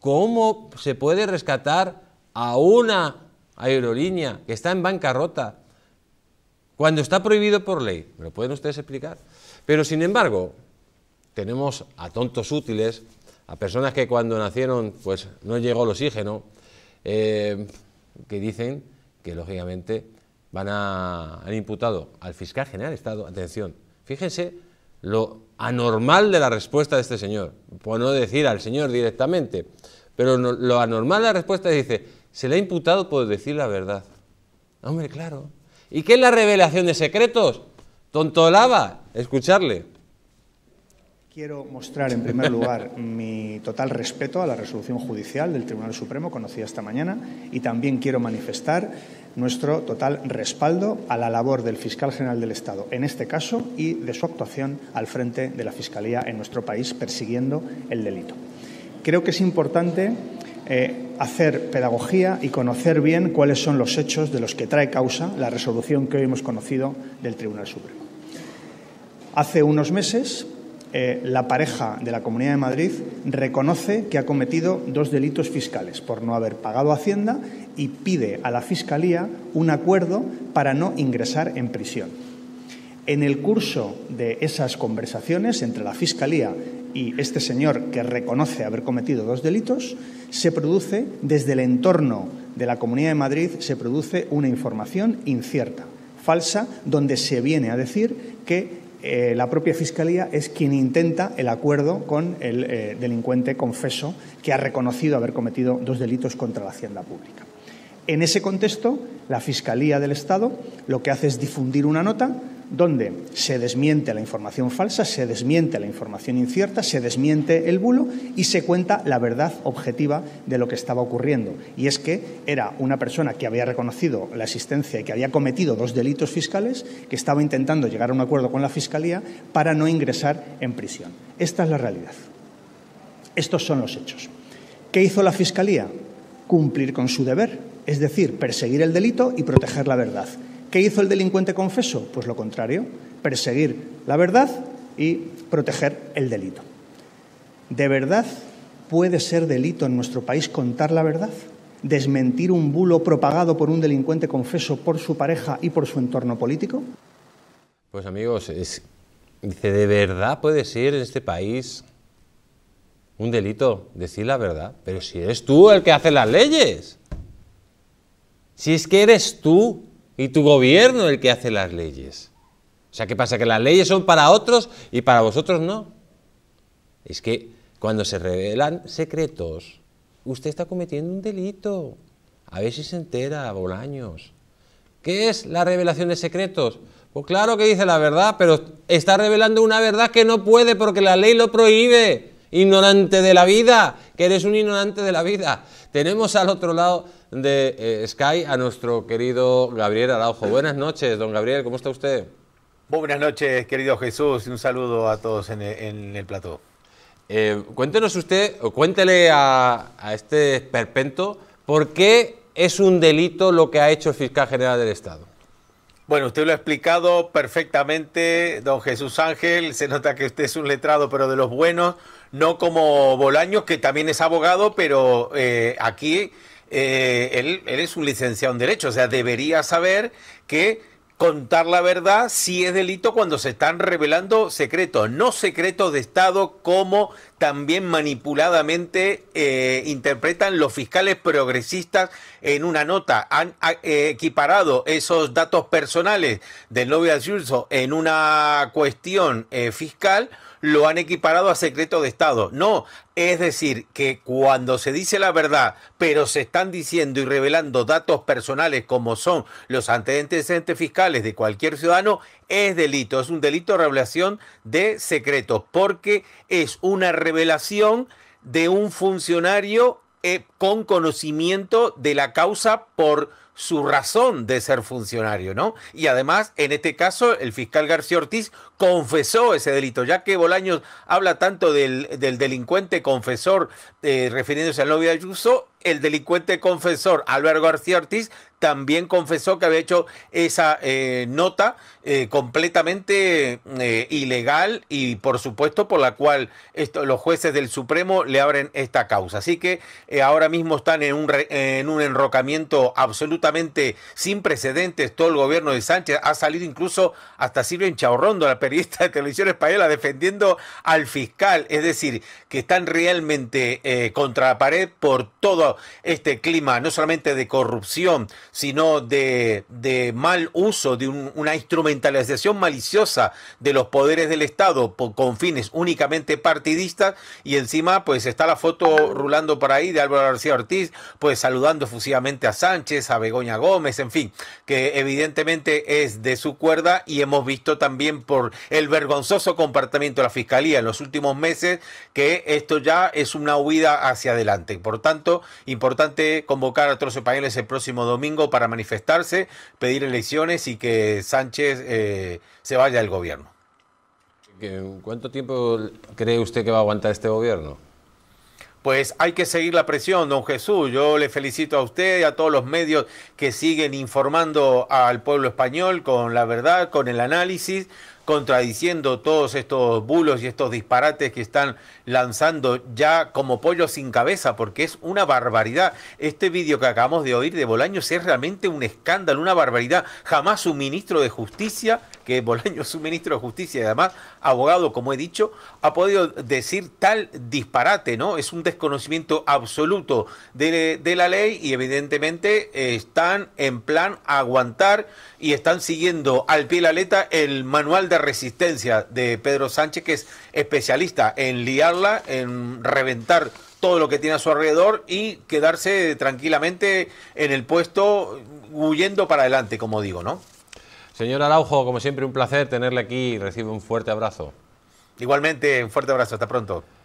¿Cómo se puede rescatar a una aerolínea que está en bancarrota cuando está prohibido por ley? ¿Me lo pueden ustedes explicar? Pero sin embargo, tenemos a tontos útiles, a personas que cuando nacieron pues no llegó el oxígeno, eh, que dicen que lógicamente van a, han imputado al fiscal general Estado, atención, fíjense lo anormal de la respuesta de este señor por no decir al Señor directamente. Pero lo anormal la respuesta dice, se le ha imputado por decir la verdad. Hombre, claro. ¿Y qué es la revelación de secretos? Tontolaba, escucharle. Quiero mostrar, en primer lugar, mi total respeto a la resolución judicial del Tribunal Supremo conocida esta mañana y también quiero manifestar nuestro total respaldo a la labor del fiscal general del Estado en este caso y de su actuación al frente de la Fiscalía en nuestro país persiguiendo el delito. Creo que es importante eh, hacer pedagogía y conocer bien cuáles son los hechos de los que trae causa la resolución que hoy hemos conocido del Tribunal Supremo. Hace unos meses eh, la pareja de la Comunidad de Madrid reconoce que ha cometido dos delitos fiscales por no haber pagado Hacienda y pide a la Fiscalía un acuerdo para no ingresar en prisión. En el curso de esas conversaciones entre la Fiscalía y este señor que reconoce haber cometido dos delitos, se produce desde el entorno de la Comunidad de Madrid, se produce una información incierta, falsa, donde se viene a decir que eh, la propia Fiscalía es quien intenta el acuerdo con el eh, delincuente confeso que ha reconocido haber cometido dos delitos contra la hacienda pública. En ese contexto, la Fiscalía del Estado lo que hace es difundir una nota donde se desmiente la información falsa, se desmiente la información incierta, se desmiente el bulo y se cuenta la verdad objetiva de lo que estaba ocurriendo. Y es que era una persona que había reconocido la existencia y que había cometido dos delitos fiscales, que estaba intentando llegar a un acuerdo con la Fiscalía para no ingresar en prisión. Esta es la realidad. Estos son los hechos. ¿Qué hizo la Fiscalía? Cumplir con su deber, es decir, perseguir el delito y proteger la verdad. ¿Qué hizo el delincuente confeso? Pues lo contrario, perseguir la verdad y proteger el delito. ¿De verdad puede ser delito en nuestro país contar la verdad? ¿Desmentir un bulo propagado por un delincuente confeso por su pareja y por su entorno político? Pues amigos, es, dice, ¿de verdad puede ser en este país un delito decir la verdad? Pero si eres tú el que hace las leyes. Si es que eres tú y tu gobierno el que hace las leyes. O sea, ¿qué pasa? ¿Que las leyes son para otros y para vosotros no? Es que cuando se revelan secretos, usted está cometiendo un delito. A ver si se entera, Bolaños. ¿Qué es la revelación de secretos? Pues claro que dice la verdad, pero está revelando una verdad que no puede porque la ley lo prohíbe ignorante de la vida, que eres un ignorante de la vida. Tenemos al otro lado de eh, Sky a nuestro querido Gabriel Araujo. Buenas noches, don Gabriel, ¿cómo está usted? buenas noches, querido Jesús, y un saludo a todos en el, en plató. Eh, cuéntenos usted, o cuéntele a, este perpento... ¿por qué es un delito lo que ha hecho el fiscal general del Estado? Bueno, usted lo ha explicado perfectamente, don Jesús Ángel. Se nota que usted es un letrado, pero de los buenos, no como Bolaños, que también es abogado, pero eh, aquí eh, él es un licenciado en Derecho, o sea, debería saber que Contar la verdad sí es delito cuando se están revelando secretos, no secretos de Estado como también manipuladamente eh, interpretan los fiscales progresistas en una nota. Han ah, eh, equiparado esos datos personales del novio de en una cuestión eh, fiscal lo han equiparado a secreto de Estado. No, es decir, que cuando se dice la verdad, pero se están diciendo y revelando datos personales como son los antecedentes fiscales de cualquier ciudadano, es delito, es un delito de revelación de secretos, porque es una revelación de un funcionario eh, con conocimiento de la causa por su razón de ser funcionario, ¿no? Y además, en este caso, el fiscal García Ortiz confesó ese delito, ya que Bolaños habla tanto del, del delincuente confesor eh, refiriéndose al novio de Ayuso, el delincuente confesor Álvaro García Ortiz también confesó que había hecho esa eh, nota eh, completamente ilegal y por supuesto por la cual los jueces del Supremo le abren esta causa. Así que ahora mismo están en un, en un enrocamiento absolutamente sin precedentes. Todo el gobierno de Sánchez ha salido incluso hasta Silvio Chaurrondo, la periodista de televisión española, defendiendo al fiscal. Es decir, que están realmente eh, contra la pared por todo este clima, no solamente de corrupción, sino de, mal uso, de una instrumentalización maliciosa de los poderes del Estado con fines únicamente partidistas. Y encima, pues está la foto rulando por ahí de Álvaro García Ortiz, pues saludando efusivamente a Sánchez, a Begoña Gómez, en fin, que evidentemente es de su cuerda y hemos visto también por el vergonzoso comportamiento de la Fiscalía en los últimos meses que esto ya es una huida hacia adelante. Por tanto, importante convocar a otros españoles el próximo domingo para manifestarse, pedir elecciones y que Sánchez eh, se vaya del gobierno. ¿Cuánto tiempo cree usted que va a aguantar este gobierno? pues hay que seguir la presión, don Jesús. Yo le felicito a usted y a todos los medios que siguen informando al pueblo español con la verdad, con el análisis, contradiciendo todos estos bulos y estos disparates que están lanzando ya como pollo sin cabeza, porque es una barbaridad. Este vídeo que acabamos de oír de Bolaños es realmente un escándalo, una barbaridad. Jamás un ministro de justicia, que Bolaños es un ministro de justicia y además abogado, como he dicho, ha podido decir tal disparate, ¿no? Es un desconocimiento absoluto de, la ley y evidentemente están en plan aguantar y están siguiendo al pie la letra el manual de resistencia de Pedro Sánchez, que es especialista en liarla, en reventar todo lo que tiene a su alrededor y quedarse tranquilamente en el puesto, huyendo para adelante, como digo, ¿no? Señor Araujo, como siempre, un placer tenerle aquí. Recibe un fuerte abrazo. Igualmente, un fuerte abrazo. Hasta pronto.